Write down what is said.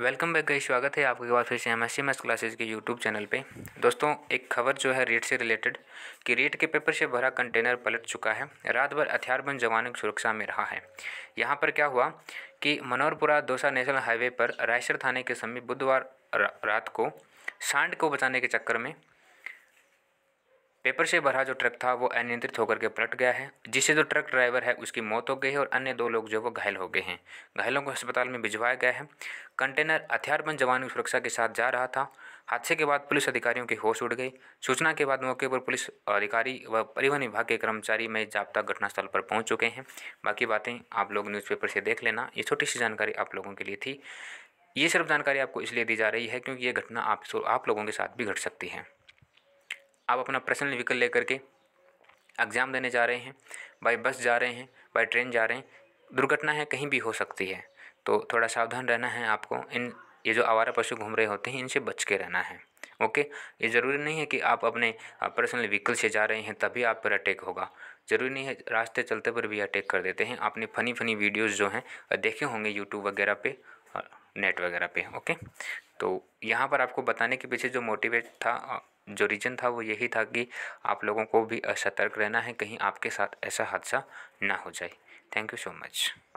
welcome back गई स्वागत है आपके पास फिर से एम एस एस क्लासेज के यूट्यूब चैनल पे दोस्तों एक खबर जो है रेट से रिलेटेड कि रेट के पेपर से भरा कंटेनर पलट चुका है रात भर हथियारबंद जवानों की सुरक्षा में रहा है यहाँ पर क्या हुआ कि मनोहरपुरा दोसा नेशनल हाईवे पर रायसर थाने के समीप बुधवार रात को सांड को बचाने के चक्कर में पेपर से भरा जो ट्रक था वो अनियंत्रित होकर के पलट गया है जिससे जो ट्रक ड्राइवर है उसकी मौत हो गई है और अन्य दो लोग जो वो घायल हो गए हैं घायलों को अस्पताल में भिजवाया गया है कंटेनर हथियारबंद जवान की सुरक्षा के साथ जा रहा था हादसे के बाद पुलिस अधिकारियों की होश उड़ गई सूचना के बाद मौके पर पुलिस अधिकारी व परिवहन विभाग के कर्मचारी में जाप्ता घटनास्थल पर पहुंच चुके हैं बाकी बातें आप लोग न्यूज़पेपर से देख लेना ये छोटी सी जानकारी आप लोगों के लिए थी ये सिर्फ जानकारी आपको इसलिए दी जा रही है क्योंकि ये घटना आप आप लोगों के साथ भी घट सकती है आप अपना पर्सनल व्हीकल ले करके एग्ज़ाम देने जा रहे हैं बाई बस जा रहे हैं बाई ट्रेन जा रहे हैं दुर्घटना है कहीं भी हो सकती है तो थोड़ा सावधान रहना है आपको इन ये जो आवारा पशु घूम रहे होते हैं इनसे बच के रहना है ओके ये ज़रूरी नहीं है कि आप अपने पर्सनल व्हीकल से जा रहे हैं तभी आप पर अटैक होगा ज़रूरी नहीं है रास्ते चलते पर भी अटैक कर देते हैं आपने फ़नी फ़नी वीडियोज़ जो हैं देखे होंगे यूट्यूब वगैरह पे नेट वगैरह पे ओके तो यहाँ पर आपको बताने के पीछे जो मोटिवेट था जो रीज़न था वो यही था कि आप लोगों को भी सतर्क रहना है कहीं आपके साथ ऐसा हादसा ना हो जाए थैंक यू सो मच